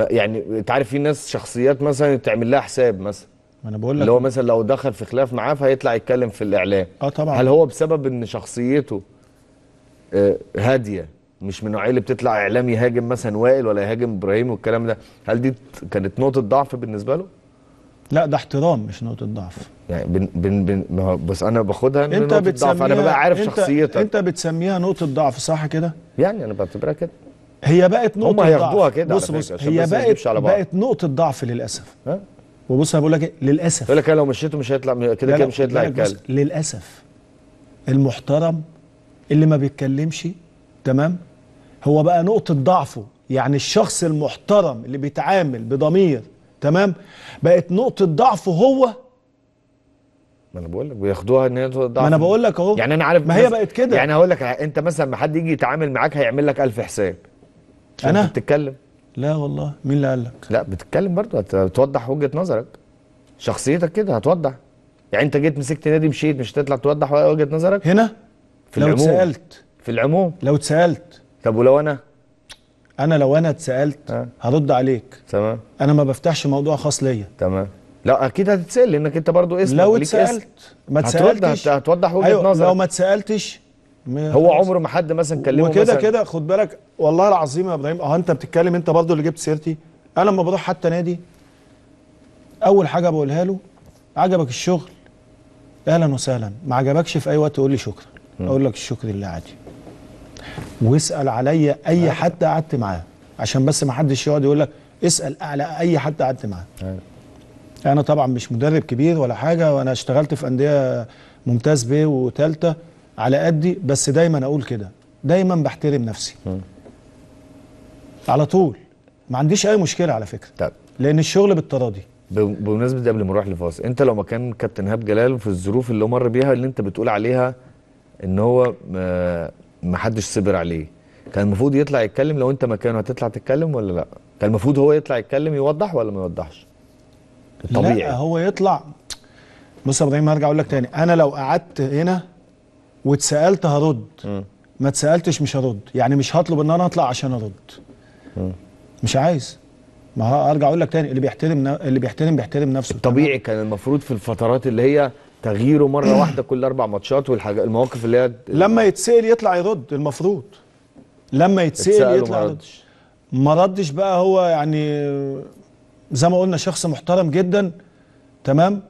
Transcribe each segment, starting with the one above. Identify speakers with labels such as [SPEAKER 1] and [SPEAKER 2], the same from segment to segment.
[SPEAKER 1] يعني انت عارف في ناس شخصيات مثلا تعمل لها حساب مثلا ما انا بقول لك اللي هو مثلا لو دخل في خلاف معاه فهيطلع يتكلم في الاعلام اه طبعا هل هو بسبب ان شخصيته آه، هاديه مش من النوعيه اللي بتطلع اعلام يهاجم مثلا وائل ولا يهاجم ابراهيم والكلام ده هل دي كانت نقطه ضعف بالنسبه له لا ده احترام مش نقطه ضعف يعني بن بن بن بس انا باخدها انت نقطه ضعف انا ببقى عارف انت شخصيتك انت بتسميها نقطه ضعف صح كده يعني انا بعتبرها كده هي بقت نقطه هم هياخدوها كده بص بص هي بقت بقت
[SPEAKER 2] نقطه ضعف للاسف ها وبص انا بقول لك إيه، للاسف يقول لك لو مشيته
[SPEAKER 1] مش هيطلع كده كده مش هيطلع يتكلم
[SPEAKER 2] للاسف المحترم اللي ما بيتكلمش تمام هو بقى نقطه ضعفه يعني الشخص المحترم اللي بيتعامل بضمير تمام بقت نقطه ضعفه هو
[SPEAKER 1] ما انا بقول لك بياخدوها ان هي نقطه ضعف ما انا بقول لك اهو يعني انا عارف ما هي بقت كده يعني هقول لك انت مثلا ما حد يجي يتعامل معاك هيعمل لك 1000 حساب انا بتتكلم لا والله مين اللي قال لك لا بتتكلم برضه هتوضح وجهه نظرك شخصيتك كده هتوضح يعني انت جيت مسكت نادي مشيت مش هتطلع توضح وجهه نظرك هنا في لو العموم اتسالت
[SPEAKER 2] في العموم لو اتسالت طب ولو انا انا لو انا اتسالت أه؟ هرد عليك تمام انا ما بفتحش موضوع خاص ليا تمام لا اكيد هتتسال لانك انت برضو اسمك لو اتسالت ما اتسالتش هتوضح وجهه أيوة نظرك لو ما اتسالتش هو عمره
[SPEAKER 1] ما حد مثلا كلمه وكده كده
[SPEAKER 2] خد بالك والله العظيم يا ابراهيم اه انت بتتكلم انت برضه اللي جبت سيرتي انا لما بروح حتى نادي اول حاجه بقولها له عجبك الشغل اهلا وسهلا ما عجبكش في اي وقت تقول لي شكرا اقول لك الشكر اللي عادي واسال عليا اي آه. حد قعدت معاه عشان بس ما حدش يقعد يقول لك اسال على اي حد قعدت معاه آه. انا طبعا مش مدرب كبير ولا حاجه وانا اشتغلت في انديه ممتاز بيه وثالثه على قدي بس دايما اقول كده دايما بحترم نفسي م. على طول ما
[SPEAKER 1] عنديش اي مشكله على فكره طب. لان الشغل بالتراضي بمناسبه دي قبل ما اروح لفاصل انت لو مكان كابتن هاب جلال في الظروف اللي مر بيها اللي انت بتقول عليها ان هو ما حدش صبر عليه كان المفروض يطلع يتكلم لو انت مكانه هتطلع تتكلم ولا لا كان المفروض هو يطلع يتكلم يوضح ولا ما يوضحش الطبيعي لا هو يطلع
[SPEAKER 2] بص يا ابراهيم هرجع اقول لك تاني انا لو قعدت هنا واتسالت هرد ما اتسالتش مش هرد يعني مش هطلب ان انا اطلع عشان ارد م. مش عايز ما ارجع اقول لك تاني اللي بيحترم اللي بيحترم بيحترم نفسه طبيعي كان المفروض في الفترات اللي هي تغييره مره واحده كل اربع ماتشات والحاجات المواقف اللي هي لما يتسال يطلع يرد المفروض لما يتسال يطلع يرد ما ردش بقى هو يعني زي ما قلنا شخص محترم جدا تمام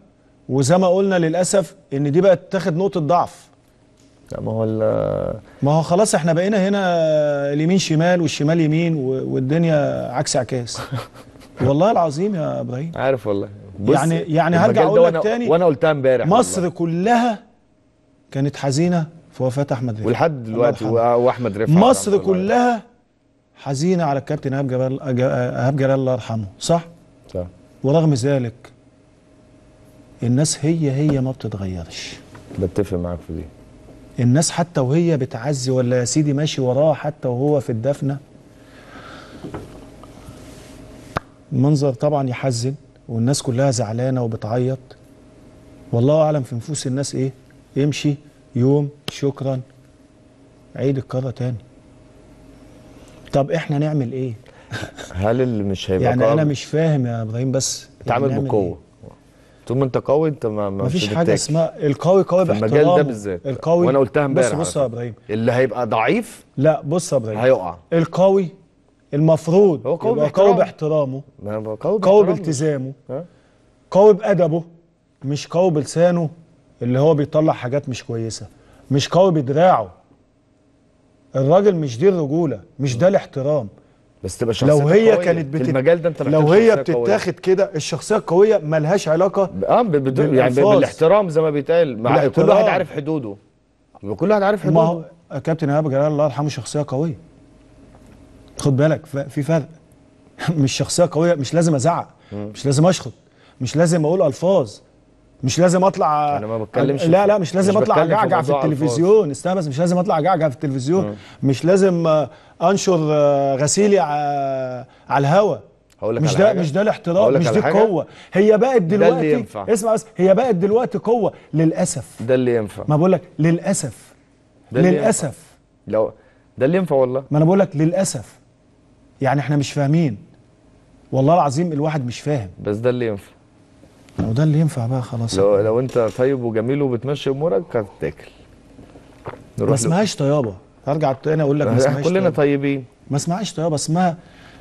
[SPEAKER 2] وزي ما قلنا للاسف ان دي بقت تاخد نقطه ضعف لا ما هو ما هو خلاص احنا بقينا هنا اليمين شمال والشمال يمين والدنيا عكس عكاس والله العظيم يا ابراهيم
[SPEAKER 1] عارف والله يعني يعني هرجع اقول لك تاني وانا قلتها امبارح مصر
[SPEAKER 2] والله. كلها كانت حزينه في وفاه احمد رفعت ولحد دلوقتي
[SPEAKER 1] واحمد رفعت مصر
[SPEAKER 2] كلها حزينه على الكابتن ايهاب جلال ايهاب جلال الله يرحمه صح؟ صح ورغم ذلك الناس هي هي ما بتتغيرش
[SPEAKER 1] بتفق معاك في دي
[SPEAKER 2] الناس حتى وهي بتعزي ولا يا سيدي ماشي وراه حتى وهو في الدفنه المنظر طبعا يحزن والناس كلها زعلانه وبتعيط والله اعلم في نفوس الناس ايه امشي يوم شكرا عيد الكره تاني طب احنا نعمل ايه
[SPEAKER 1] هل اللي مش هيبقى يعني انا مش
[SPEAKER 2] فاهم يا ابراهيم بس تعمل يعني بقوة بقوه
[SPEAKER 1] إيه؟ طول ما انت قوي انت ما ما فيش حاجه اسمها القوي قوي باحترام المجال ده بالذات القوي وانا قلتها امبارح بص بص يا ابراهيم اللي هيبقى ضعيف لا بص يا ابراهيم هيقع
[SPEAKER 2] القوي المفروض هو قوي يبقى قوي باحترامه
[SPEAKER 1] قوي, قوي بالتزامه
[SPEAKER 2] قوي بادبه مش قوي بلسانه اللي هو بيطلع حاجات مش كويسه مش قوي بدراعه الراجل مش دي الرجوله مش ده الاحترام بس تبقى شخصيه لو هي قوية. كانت بتت... في المجال ده انت لو هي بتتاخد كده الشخصيه القويه ملهاش علاقه اه ب... يعني بالاحترام
[SPEAKER 1] زي ما بيتقال مع كل واحد عارف حدوده
[SPEAKER 2] كل واحد عارف حدوده ما هو كابتن ايهاب جلال الله يرحمه شخصيه قويه خد بالك في فرق مش شخصيه قويه مش لازم ازعق مش لازم اشخط مش لازم اقول الفاظ مش لازم اطلع انا ما بتكلمش لا لا مش لازم مش اطلع اجعجع في, التلفزيون استنى بس مش لازم اطلع اجعجع في التلفزيون آه. مش لازم آه، انشر آه، غسيلي على الهوا هقول لك مش ده مش ده الاحترام مش دي القوه هي بقت دلوقتي ده اسمع بس هي بقت دلوقتي قوه للاسف
[SPEAKER 1] ده اللي ينفع ما
[SPEAKER 2] بقول لك للاسف ده للاسف
[SPEAKER 1] لو ده اللي ينفع والله
[SPEAKER 2] ما انا بقول لك للاسف يعني احنا مش فاهمين والله العظيم الواحد مش فاهم
[SPEAKER 1] بس ده اللي ينفع
[SPEAKER 2] هو ده اللي ينفع بقى خلاص لو
[SPEAKER 1] لو انت طيب وجميل وبتمشي امورك هتتاكل ما اسمهاش
[SPEAKER 2] طيابه هرجع تاني اقول لك ما اسمهاش كلنا طيبين ما اسمهاش طيابه اسمها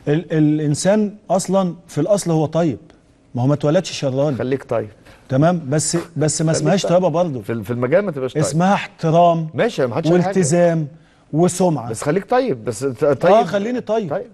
[SPEAKER 2] ال الانسان اصلا في الاصل هو طيب ما هو ما اتولدش شراني خليك طيب تمام بس بس ما اسمهاش طيب. طيابه
[SPEAKER 1] برضه في, في المجال ما تبقاش طيب اسمها
[SPEAKER 2] احترام ماشي ما حدش والتزام وسمعه بس خليك طيب بس طيب اه خليني طيب, طيب.